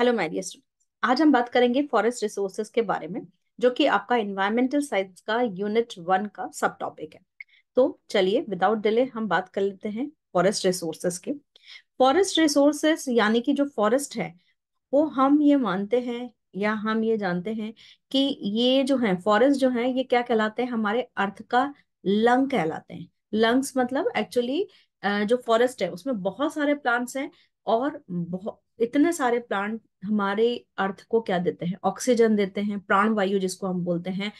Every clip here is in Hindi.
हेलो मैरियस आज हम बात करेंगे फॉरेस्ट रिसोर्सेस के बारे में जो कि आपका इन्वायरमेंटल साइंस का यूनिट वन का सब टॉपिक है तो चलिए विदाउट डिले हम बात कर लेते हैं फॉरेस्ट रिसोर्सेस के फॉरेस्ट रिसोर्सेस यानी कि जो फॉरेस्ट है वो हम ये मानते हैं या हम ये जानते हैं कि ये जो है फॉरेस्ट जो है ये क्या कहलाते हैं हमारे अर्थ का लंग कहलाते हैं लंग्स मतलब एक्चुअली जो फॉरेस्ट है उसमें बहुत सारे प्लांट्स हैं और बहुत इतने सारे प्लांट हमारे अर्थ को क्या देते हैं ऑक्सीजन देते हैं प्राण वायु जिसको हम बोलते हैं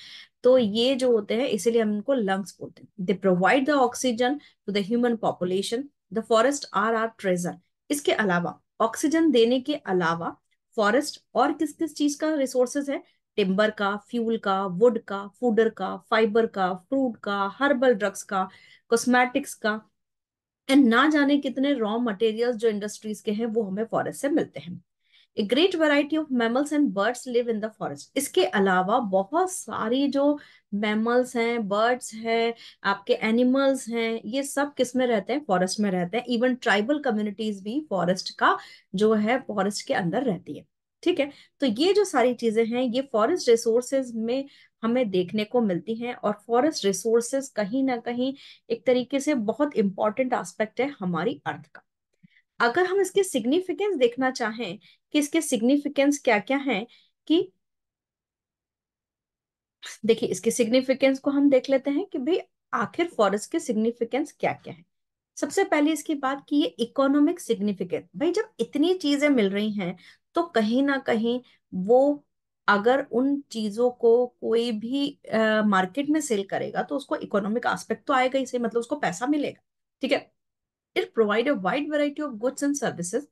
तो ये जो होते हैं इसीलिए हम इनको लंग्स बोलते हैं they provide the oxygen to the human population the forest are are treasure इसके अलावा ऑक्सीजन देने के अलावा फॉरेस्ट और किस किस चीज का रिसोर्सेज है टिम्बर का फ्यूल का वुड का फूडर का फाइबर का फ्रूट का हर्बल ड्रग्स का कॉस्मेटिक्स का एंड ना जाने कितने रॉ मटेरियल्स जो इंडस्ट्रीज के हैं वो हमें फॉरेस्ट से मिलते हैं a great variety of mammals and birds live in the forest इसके अलावा बहुत सारी जो मैमल्स हैं बर्ड्स हैं आपके एनिमल्स हैं ये सब किस में रहते हैं फॉरेस्ट में रहते हैं इवन ट्राइबल कम्युनिटीज भी फॉरेस्ट का जो है फॉरेस्ट के अंदर रहती है ठीक है तो ये जो सारी चीजें हैं ये फॉरेस्ट रिसोर्सेज में हमें देखने को मिलती हैं और फॉरेस्ट रिसोर्सेज कहीं ना कहीं एक तरीके से बहुत इंपॉर्टेंट एस्पेक्ट है हमारी अर्थ का अगर हम इसके सिग्निफिकेंस देखना चाहें कि इसके सिग्निफिकेंस क्या क्या हैं कि देखिए इसके सिग्निफिकेंस को हम देख लेते हैं कि भाई आखिर फॉरेस्ट के सिग्निफिकेंस क्या क्या है सबसे पहले इसकी बात की ये इकोनॉमिक सिग्निफिकेंस भाई जब इतनी चीजें मिल रही हैं तो कहीं ना कहीं वो अगर उन चीजों को कोई भी मार्केट uh, में सेल करेगा तो उसको इकोनॉमिक आस्पेक्ट तो आएगा ही सही मतलब उसको पैसा मिलेगा ठीक है it provide a wide variety of goods and services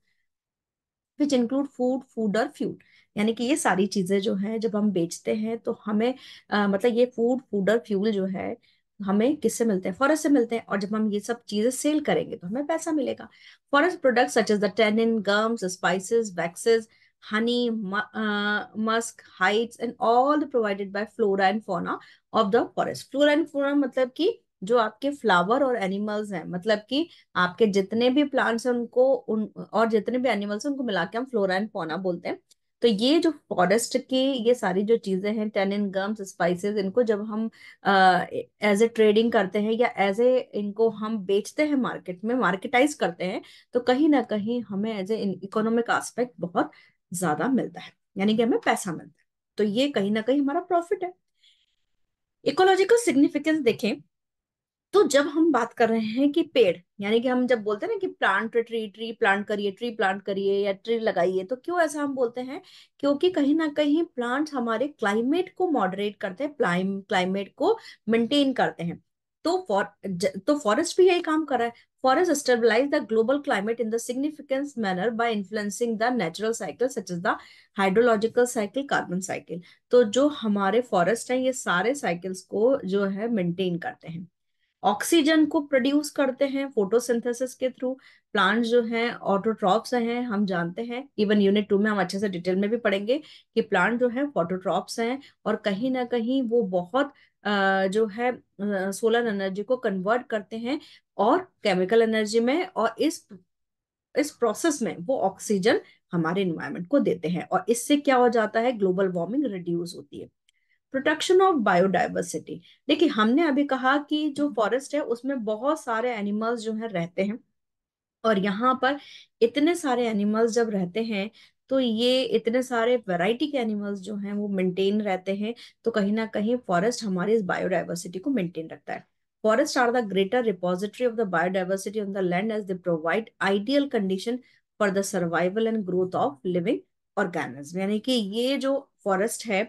which include food food और फ्यूल यानी कि ये सारी चीजें जो है जब हम बेचते हैं तो हमें आ, मतलब ये फूड फूड और फ्यूल जो है हमें किससे मिलते हैं फॉरेस्ट से मिलते हैं और जब हम ये सब चीजें सेल करेंगे तो हमें पैसा मिलेगा forest products such as the tannin gums spices waxes honey, uh, musk, hides and all the provided by flora and fauna of the forest. Flora and fauna मतलब कि जो आपके फ्लावर और एनिमल्स हैं मतलब कि आपके जितने भी प्लांट्स हैं उनको उन और जितने भी एनिमल्स हैं उनको मिला के हम फ्लोरा एंड फोना बोलते हैं तो ये जो फॉरेस्ट की ये सारी जो चीज़ें हैं टेन इन गम्स स्पाइसेस इनको जब हम एज ए ट्रेडिंग करते हैं या एज ए इनको हम बेचते हैं मार्केट में मार्केटाइज करते हैं तो कहीं ना कहीं हमें एज ए इकोनॉमिक आस्पेक्ट बहुत ज्यादा मिलता है यानी कि हमें पैसा मिलता है तो ये कहीं ना कहीं हमारा प्रॉफिट है इकोलॉजिकल सिग्निफिकेंस देखें तो जब हम बात कर रहे हैं कि पेड़ यानी कि हम जब बोलते हैं ना कि प्लांट ट्री ट्री प्लांट करिए ट्री प्लांट करिए या ट्री लगाइए तो क्यों ऐसा हम बोलते हैं क्योंकि कहीं ना कहीं प्लांट्स हमारे क्लाइमेट को मॉडरेट करते हैं क्लाइमेट को मेंटेन करते हैं तो फॉर तो फॉरेस्ट भी यही काम कर रहा है forest stabilise the global climate in the significance manner by influencing the natural cycle such is the hydrological cycle carbon cycle तो जो हमारे फॉरेस्ट हैं ये सारे साइकिल्स को जो है मेंटेन करते हैं ऑक्सीजन को प्रोड्यूस करते हैं फोटोसिंथेसिस के थ्रू प्लांट्स जो हैं ऑटोट्रॉप्स हैं हम जानते हैं इवन यूनिट टू में हम अच्छे से डिटेल में भी पढ़ेंगे कि प्लांट जो है फोटोट्रॉप्स हैं और कहीं ना कहीं वो बहुत जो है सोलर एनर्जी को कन्वर्ट करते हैं और केमिकल एनर्जी में और इस इस प्रोसेस में वो ऑक्सीजन हमारे इन्वायरमेंट को देते हैं और इससे क्या हो जाता है ग्लोबल वार्मिंग रिड्यूस होती है प्रोटेक्शन ऑफ बायोडाइवर्सिटी देखिए हमने अभी कहा कि जो फॉरेस्ट है उसमें बहुत सारे एनिमल्स जो है रहते हैं और यहाँ पर इतने सारे एनिमल्स जब रहते हैं तो ये इतने सारे वैरायटी के एनिमल्स जो हैं वो मेंटेन रहते हैं तो कहीं ना कहीं फॉरेस्ट हमारी इस बायोडाइवर्सिटी को मेंटेन रखता है forest are the greater repository of the biodiversity on the land as the provide ideal condition for the survival and growth of living organism यानी कि ये जो फॉरेस्ट है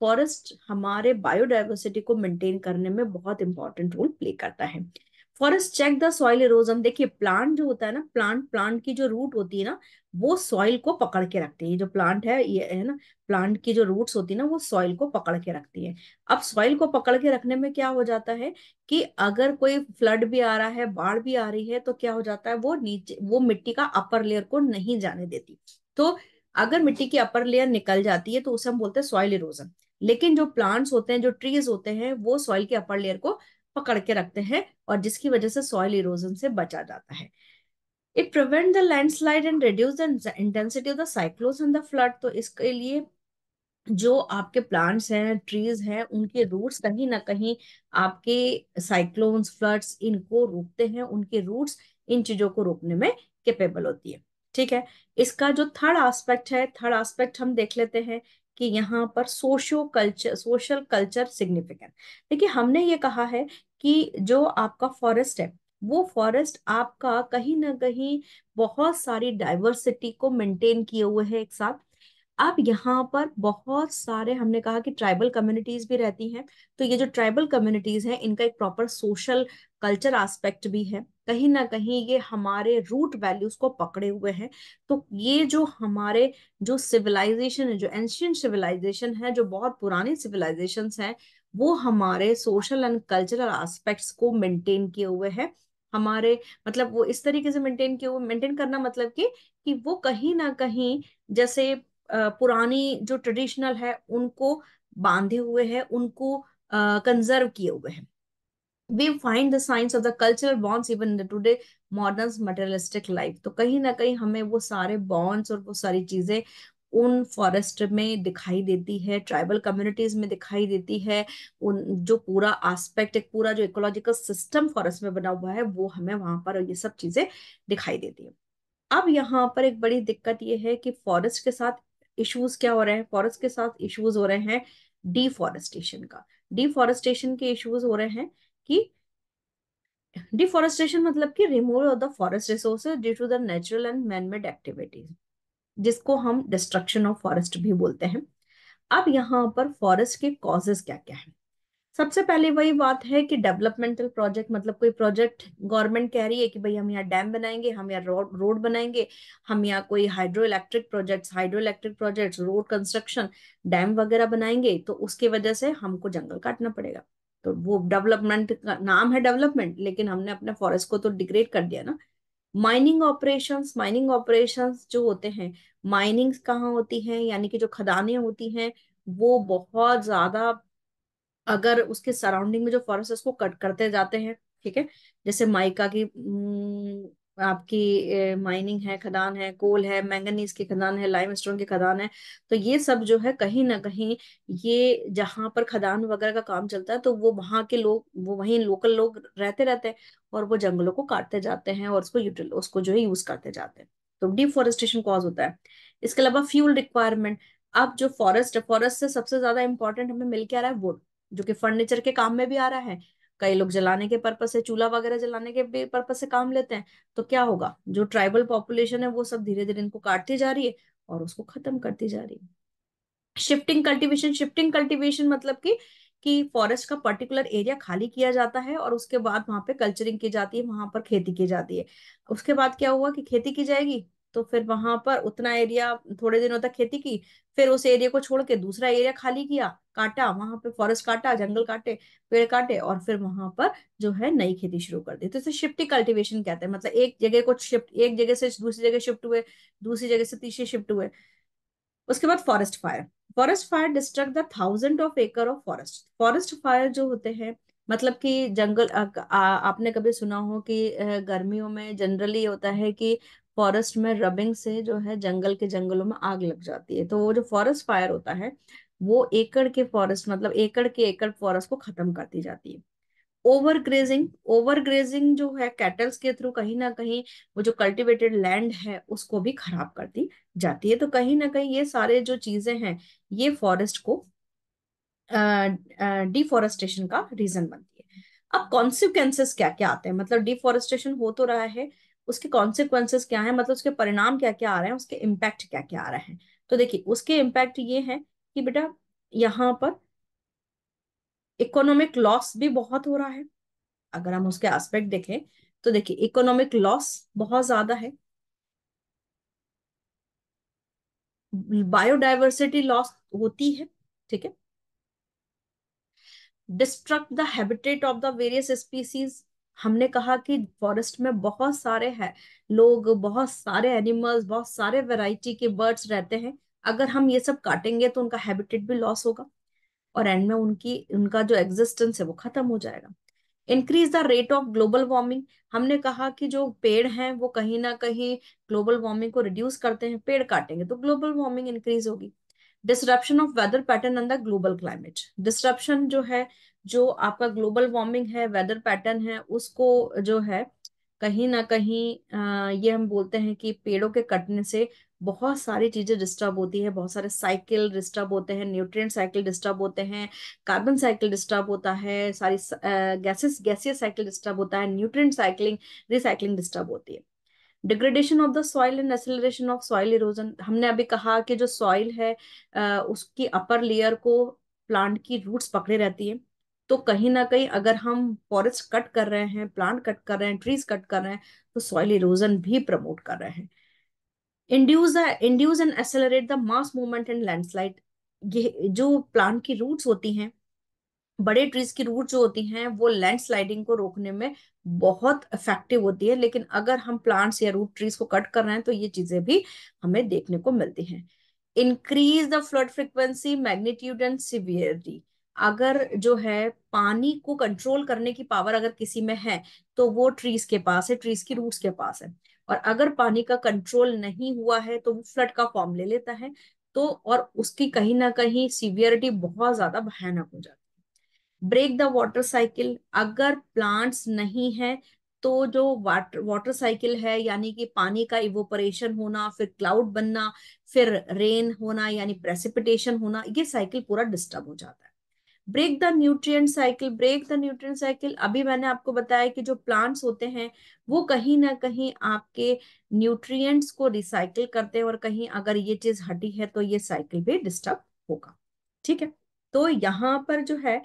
फॉरेस्ट हमारे बायोडाइवर्सिटी को मेंटेन करने में बहुत इंपॉर्टेंट रोल प्ले करता है forest check the soil erosion देखिए प्लांट जो होता है ना प्लांट प्लांट की जो रूट होती है ना वो सॉइल को पकड़ के रखती है जो प्लांट है ये है ना प्लांट की जो रूट्स होती है ना वो सॉइल को पकड़ के रखती है अब सॉइल को पकड़ के रखने में क्या हो जाता है कि अगर कोई फ्लड भी आ रहा है बाढ़ भी आ रही है तो क्या हो जाता है वो नीचे वो मिट्टी का अपर लेयर को नहीं जाने देती तो अगर मिट्टी की अपर लेयर निकल जाती है तो उसे हम बोलते हैं सॉइल इरोजन लेकिन जो प्लांट्स होते हैं जो ट्रीज होते हैं वो सॉइल के अपर लेयर को पकड़ के रखते हैं और जिसकी वजह से सॉइल इरोजन से बचा जाता है it prevent the landslide and reduce the intensity of the cyclones and the flood तो इसके लिए जो आपके प्लांट्स हैं ट्रीज हैं उनके रूट्स कहीं ना कहीं आपके साइक्लोन्स फ्लड्स इनको रोकते हैं उनके रूट्स इन चीजों को रोकने में कैपेबल होती है ठीक है इसका जो थर्ड आस्पेक्ट है थर्ड आस्पेक्ट हम देख लेते हैं कि यहाँ पर socio culture social culture significant देखिए हमने ये कहा है कि जो आपका फॉरेस्ट है वो फॉरेस्ट आपका कहीं ना कहीं बहुत सारी डाइवर्सिटी को मेंटेन किए हुए है एक साथ अब यहाँ पर बहुत सारे हमने कहा कि ट्राइबल कम्युनिटीज भी रहती हैं तो ये जो ट्राइबल कम्युनिटीज हैं इनका एक प्रॉपर सोशल कल्चर एस्पेक्ट भी है कहीं ना कहीं ये हमारे रूट वैल्यूज को पकड़े हुए हैं तो ये जो हमारे जो सिविलाइजेशन है जो एंशियंट सिविलाइजेशन है जो बहुत पुरानी सिविलाइजेशन है वो हमारे सोशल एंड कल्चरल एस्पेक्ट्स को मेंटेन किए हुए हैं हमारे मतलब वो इस तरीके से मेंटेन किए हुए मेंटेन करना मतलब कि कि वो कहीं ना कहीं जैसे पुरानी जो ट्रेडिशनल है उनको बांधे हुए है उनको कंजर्व किए हुए हैं we find the science of the cultural bonds even the the modern materialistic life तो कहीं ना कहीं हमें वो सारे बॉन्ड्स और वो सारी चीजें उन फॉरेस्ट में दिखाई देती है ट्राइबल कम्युनिटीज में दिखाई देती है उन जो पूरा आस्पेक्ट एक पूरा जो इकोलॉजिकल सिस्टम फॉरेस्ट में बना हुआ है वो हमें वहां पर ये सब चीजें दिखाई देती है अब यहाँ पर एक बड़ी दिक्कत ये है कि फॉरेस्ट के साथ इश्यूज क्या हो रहे हैं फॉरेस्ट के साथ इश्यूज हो रहे हैं डिफॉरेस्टेशन का डिफॉरेस्टेशन के इश्यूज हो रहे हैं कि डिफॉरेस्टेशन मतलब कि removal of the forest resources due to the natural and manmade activities जिसको हम डिस्ट्रक्शन ऑफ फॉरेस्ट भी बोलते हैं अब यहाँ पर फॉरेस्ट के कॉजेज क्या क्या है सबसे पहले वही बात है कि डेवलपमेंटल प्रोजेक्ट मतलब कोई प्रोजेक्ट गवर्नमेंट कह रही है कि भाई हम यहाँ डैम बनाएंगे हम यहाँ रोड रोड बनाएंगे हम यहाँ कोई hydro electric project hydro electric project road construction dam वगैरह बनाएंगे तो उसकी वजह से हमको जंगल काटना पड़ेगा तो वो डेवलपमेंट का नाम है डेवलपमेंट लेकिन हमने अपने फॉरेस्ट को तो डिग्रेड कर दिया ना माइनिंग ऑपरेशंस माइनिंग ऑपरेशंस जो होते हैं माइनिंग्स कहाँ होती हैं यानी कि जो खदानें होती हैं वो बहुत ज्यादा अगर उसके सराउंडिंग में जो फॉरेस्ट है उसको कट करते जाते हैं ठीक है जैसे माइका की आपकी माइनिंग है खदान है कोल है मैंगनीज की खदान है लाइम स्टोन की खदान है तो ये सब जो है कहीं ना कहीं ये जहाँ पर खदान वगैरह का काम चलता है तो वो वहाँ के लोग वो वहीं लोकल लोग रहते रहते हैं और वो जंगलों को काटते जाते हैं और उसको यूटिल उसको जो है यूज करते जाते हैं तो डिफोरेस्टेशन कॉज होता है इसके अलावा फ्यूल रिक्वायरमेंट अब जो फॉरेस्ट है फॉरेस्ट से सबसे ज्यादा इंपॉर्टेंट हमें मिल के आ रहा है वुड जो कि फर्नीचर के काम में भी आ रहा है कई लोग जलाने के पर्पज से चूल्हा वगैरह जलाने के पर्पज से काम लेते हैं तो क्या होगा जो ट्राइबल पॉपुलेशन है वो सब धीरे धीरे इनको काटती जा रही है और उसको खत्म करती जा रही है शिफ्टिंग कल्टिवेशन शिफ्टिंग कल्टिवेशन मतलब की कि फॉरेस्ट का पर्टिकुलर एरिया खाली किया जाता है और उसके बाद वहां पे कल्चरिंग की जाती है वहां पर खेती की जाती है उसके बाद क्या हुआ कि खेती की जाएगी तो फिर वहां पर उतना एरिया थोड़े दिनों तक खेती की फिर उस एरिया को छोड़ के दूसरा एरिया खाली किया काटा वहां पे फॉरेस्ट काटा जंगल काटे पेड़ काटे और फिर वहां पर जो है नई खेती शुरू कर दी तो इसे शिफ्टी कल्टीवेशन कहते हैं मतलब एक जगह को शिफ्ट एक जगह से दूसरी जगह शिफ्ट हुए दूसरी जगह से तीसरी शिफ्ट हुए उसके बाद forest fire forest fire destruct the thousand of acre of forest forest fire जो होते हैं मतलब कि जंगल आ, आ, आपने कभी सुना हो कि गर्मियों में जनरली होता है कि फॉरेस्ट में रबिंग से जो है जंगल के जंगलों में आग लग जाती है तो वो जो फॉरेस्ट फायर होता है वो एकड़ के फॉरेस्ट मतलब एकड़ के एकड़ फॉरेस्ट को खत्म कर दी जाती है ओवर ग्रेजिंग ओवर ग्रेजिंग जो है कैटल्स के थ्रू कहीं ना कहीं वो जो कल्टिवेटेड लैंड है उसको भी खराब कर दी जाती है तो कहीं ना कहीं ये सारे जो चीजें हैं ये फॉरेस्ट को डिफॉरेस्टेशन uh, uh, का रीजन बनती है अब कॉन्सिक्वेंसेस क्या क्या आते हैं मतलब डिफॉरेस्टेशन हो तो रहा है उसके कॉन्सिक्वेंसेस क्या है मतलब उसके परिणाम क्या क्या आ रहे हैं उसके इम्पैक्ट क्या क्या आ रहे हैं तो देखिए उसके इम्पैक्ट ये है कि बेटा यहाँ पर इकोनॉमिक लॉस भी बहुत हो रहा है अगर हम उसके एस्पेक्ट देखें तो देखिए इकोनॉमिक लॉस बहुत ज्यादा है बायोडाइवर्सिटी लॉस होती है ठीक है destruct the habitat of the various species हमने कहा कि फॉरेस्ट में बहुत सारे है लोग बहुत सारे एनिमल्स बहुत सारे वैरायटी के बर्ड्स रहते हैं अगर हम ये सब काटेंगे तो उनका हैबिटेट भी लॉस होगा और एंड में उनकी उनका जो एग्जिस्टेंस है वो खत्म हो जाएगा increase the rate of global warming हमने कहा कि जो पेड़ हैं वो कहीं ना कहीं ग्लोबल वार्मिंग को रिड्यूस करते हैं पेड़ काटेंगे तो ग्लोबल वार्मिंग इंक्रीज होगी disruption of weather pattern in the global climate disruption जो है जो आपका ग्लोबल वार्मिंग है वेदर पैटर्न है उसको जो है कहीं ना कहीं ये हम बोलते हैं कि पेड़ों के कटने से बहुत सारी चीज़ें डिस्टर्ब होती है बहुत सारे साइकिल डिस्टर्ब होते हैं न्यूट्रिएंट साइकिल डिस्टर्ब होते हैं कार्बन साइकिल डिस्टर्ब होता है सारी गैसेस गैसियस साइकिल डिस्टर्ब होता है न्यूट्रिएंट साइकिलिंग रिसाइकिलिंग डिस्टर्ब होती है degradation of the soil and acceleration of soil erosion हमने अभी कहा कि जो सॉइल है उसकी अपर लेयर को प्लांट की रूट्स पकड़े रहती है तो कहीं ना कहीं अगर हम फॉरेस्ट कट कर रहे हैं प्लांट कट कर रहे हैं ट्रीज कट कर रहे हैं तो सॉइल इरोजन भी प्रमोट कर रहे हैं induce induce and accelerate the mass movement and landslide ये जो प्लांट की रूट्स होती हैं बड़े ट्रीज की रूट जो होती हैं वो लैंडस्लाइडिंग को रोकने में बहुत इफेक्टिव होती है लेकिन अगर हम प्लांट्स या रूट ट्रीज को कट कर रहे हैं तो ये चीजें भी हमें देखने को मिलती हैं increase the flood frequency magnitude and severity अगर जो है पानी को कंट्रोल करने की पावर अगर किसी में है तो वो ट्रीज के पास है ट्रीज की रूट्स के पास है और अगर पानी का कंट्रोल नहीं हुआ है तो वो फ्लड का फॉर्म ले लेता है तो और उसकी कहीं ना कहीं सीवियरिटी बहुत ज्यादा भयानक हो जाती है ब्रेक द वॉटर साइकिल अगर प्लांट्स नहीं है तो जो वाटर वाटर साइकिल है यानी कि पानी का इवोपरेशन होना फिर क्लाउड बनना फिर रेन होना यानी प्रेसिपिटेशन होना ये साइकिल पूरा डिस्टर्ब हो जाता है break the nutrient cycle break the nutrient cycle अभी मैंने आपको बताया कि जो प्लांट्स होते हैं वो कहीं ना कहीं आपके न्यूट्रियट्स को रिसाइकिल करते हैं और कहीं अगर ये चीज हटी है तो ये साइकिल भी डिस्टर्ब होगा ठीक है तो यहाँ पर जो है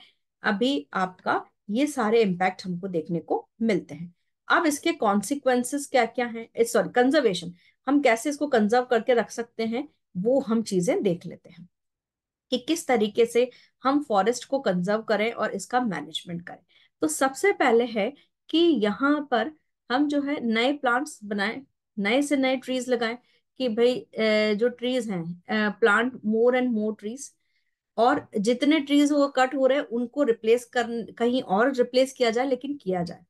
अभी आपका ये सारे इम्पैक्ट हमको देखने को मिलते हैं अब इसके कॉन्सिक्वेंसेस क्या क्या हैं सॉरी eh, कंजर्वेशन हम कैसे इसको कंजर्व करके रख सकते हैं वो हम चीजें देख लेते हैं कि किस तरीके से हम फॉरेस्ट को कंजर्व करें और इसका मैनेजमेंट करें तो सबसे पहले है कि यहाँ पर हम जो है नए प्लांट्स बनाएं नए से नए ट्रीज लगाएं कि भाई eh, जो ट्रीज हैं plant more and more trees और जितने ट्रीज वो कट हो रहे हैं उनको रिप्लेस कर कहीं और रिप्लेस किया जाए लेकिन किया जाए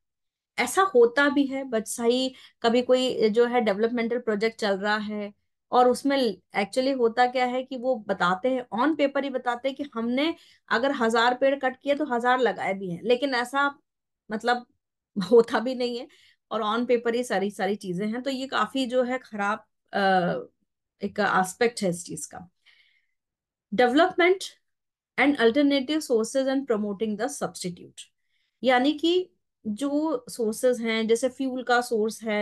ऐसा होता भी है बट सही कभी कोई जो है डेवलपमेंटल प्रोजेक्ट चल रहा है और उसमें एक्चुअली होता क्या है कि वो बताते हैं ऑन पेपर ही बताते हैं कि हमने अगर हजार पेड़ कट किए तो हजार लगाए भी हैं लेकिन ऐसा मतलब होता भी नहीं है और ऑन पेपर ही सारी सारी चीजें हैं तो ये काफी जो है खराब एक आस्पेक्ट है इस चीज का development and alternative sources and promoting the substitute यानी कि जो सोर्सेज हैं जैसे फ्यूल का सोर्स है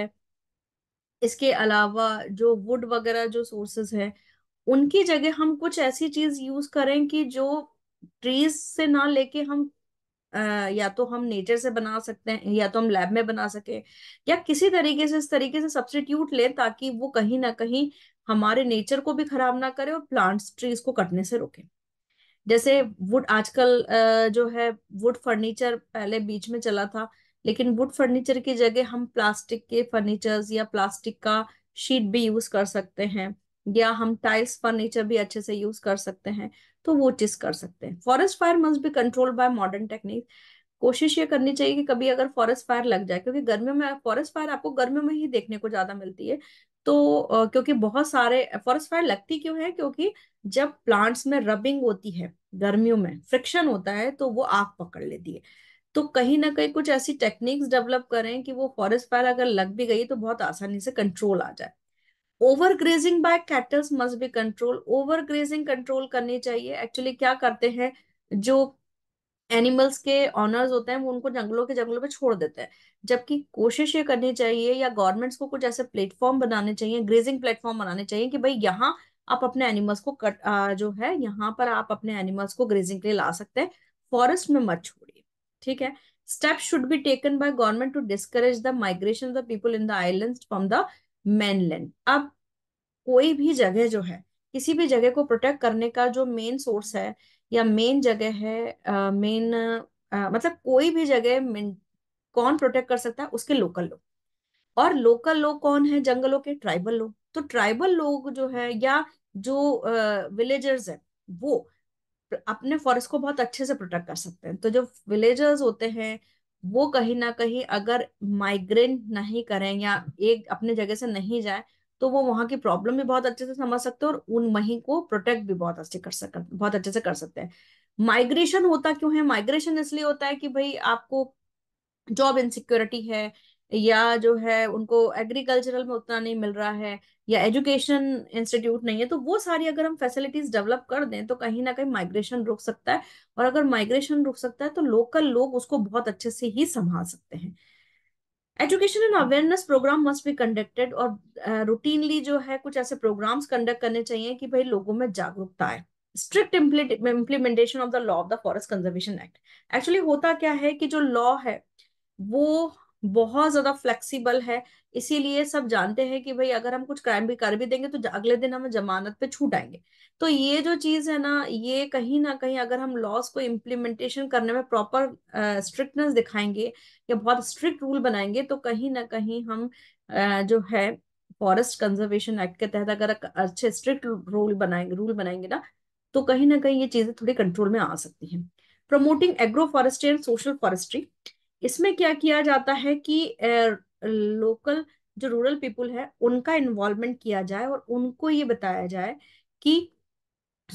इसके अलावा जो वुड वगैरह जो सोर्सेज हैं उनकी जगह हम कुछ ऐसी चीज यूज करें कि जो ट्रीज से ना लेके हम या तो हम नेचर से बना सकते हैं या तो हम लैब में बना सके या किसी तरीके से इस तरीके से सब्सटीट्यूट लें ताकि वो कहीं ना कहीं हमारे नेचर को भी खराब ना करे और प्लांट्स ट्रीज को कटने से रोके जैसे वुड आजकल जो है वुड फर्नीचर पहले बीच में चला था लेकिन वुड फर्नीचर की जगह हम प्लास्टिक के फर्नीचर्स या प्लास्टिक का शीट भी यूज कर सकते हैं या हम टाइल्स फर्नीचर भी अच्छे से यूज कर सकते हैं तो वो चीज कर सकते हैं forest fire must be control by modern technique कोशिश ये करनी चाहिए कि कभी अगर फॉरेस्ट फायर लग जाए क्योंकि गर्मियों में फॉरेस्ट फायर आपको गर्मियों में ही देखने को ज्यादा मिलती है तो क्योंकि बहुत सारे फॉरेस्ट फायर लगती क्यों है क्योंकि जब प्लांट्स में रबिंग होती है गर्मियों में फ्रिक्शन होता है तो वो आग पकड़ लेती है तो कहीं ना कहीं कुछ ऐसी टेक्निक्स डेवलप करें कि वो फॉरेस्ट फायर अगर लग भी गई तो बहुत आसानी से कंट्रोल आ जाए over grazing by cattles must be control over grazing control करनी चाहिए एक्चुअली क्या करते हैं जो एनिमल्स के ऑनर्स होते हैं वो उनको जंगलों के जंगलों पे छोड़ देते हैं जबकि कोशिश ये करनी चाहिए या गवर्नमेंट्स को कुछ ऐसे प्लेटफॉर्म बनाने चाहिए ग्रेजिंग प्लेटफॉर्म बनाने चाहिए कि भाई यहाँ आप अपने एनिमल्स को कट जो है यहाँ पर आप अपने एनिमल्स को ग्रेजिंग के लिए ला सकते हैं फॉरेस्ट में मत छोड़िए ठीक है step should be taken by government to discourage the migration of the people in the island from the mainland अब कोई भी जगह जो है किसी भी जगह को प्रोटेक्ट करने का जो मेन सोर्स है या मेन जगह है मेन मतलब कोई भी जगह कौन प्रोटेक्ट कर सकता है उसके लोकल लोग और लोकल लोग कौन है जंगलों के ट्राइबल लोग तो ट्राइबल लोग जो है या जो विलेजर्स है वो अपने फॉरेस्ट को बहुत अच्छे से प्रोटेक्ट कर सकते हैं तो जो विलेजर्स होते हैं वो कहीं ना कहीं अगर माइग्रेन नहीं करें या एक अपने जगह से नहीं जाए तो वो वहां की प्रॉब्लम भी बहुत अच्छे से समझ सकते हैं और उन वहीं को प्रोटेक्ट भी बहुत अच्छे कर सकते बहुत अच्छे से कर सकते हैं माइग्रेशन होता क्यों है माइग्रेशन इसलिए होता है कि भाई आपको जॉब इनसिक्योरिटी है या जो है उनको एग्रीकल्चरल में उतना नहीं मिल रहा है या एजुकेशन इंस्टीट्यूट नहीं है तो वो सारी अगर हम फैसिलिटीज डेवलप कर दें तो कहीं ना कहीं माइग्रेशन रुक सकता है और अगर माइग्रेशन रुक सकता है तो लोकल लोग उसको बहुत अच्छे से ही संभाल सकते हैं education and awareness programme must be conducted और रूटीनली uh, जो है कुछ ऐसे प्रोग्राम्स कंडक्ट करने चाहिए कि भाई लोगों में जागरूकता आए strict implementation of the law of the forest conservation act actually होता क्या है कि जो लॉ है वो बहुत ज्यादा फ्लेक्सिबल है इसीलिए सब जानते हैं कि भाई अगर हम कुछ क्राइम भी कर भी देंगे तो अगले दिन हम जमानत पे छूट आएंगे तो ये जो चीज है ना ये कहीं ना कहीं अगर हम लॉस को इम्प्लीमेंटेशन करने में प्रॉपर स्ट्रिक्टनेस दिखाएंगे या बहुत स्ट्रिक्ट रूल बनाएंगे तो कहीं ना कहीं हम uh, जो है फॉरेस्ट कंजर्वेशन एक्ट के तहत अगर अच्छे स्ट्रिक्ट रूल बनाएंगे रूल बनाएंगे ना तो कहीं ना कहीं ये चीजें थोड़ी कंट्रोल में आ सकती हैं agro forestry and social forestry इसमें क्या किया जाता है कि लोकल जो रूरल पीपल है उनका इन्वॉल्वमेंट किया जाए और उनको ये बताया जाए कि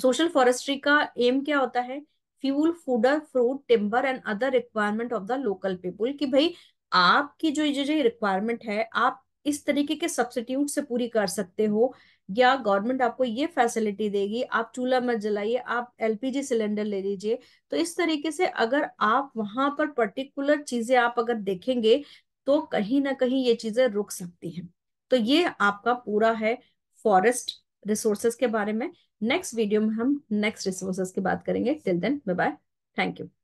सोशल फॉरेस्ट्री का एम क्या होता है fuel fodder fruit timber and other requirement of the local people कि भाई आपकी जो ये जो रिक्वायरमेंट है आप इस तरीके के सब्सिट्यूट से पूरी कर सकते हो या गवर्नमेंट आपको ये फैसिलिटी देगी आप चूल्हा मत जलाइए आप एलपीजी सिलेंडर ले लीजिए तो इस तरीके से अगर आप वहां पर पर्टिकुलर चीजें आप अगर देखेंगे तो कहीं ना कहीं ये चीजें रुक सकती हैं तो ये आपका पूरा है फॉरेस्ट रिसोर्सेज के बारे में नेक्स्ट वीडियो में हम नेक्स्ट रिसोर्सेज की बात करेंगे till then bye bye thank you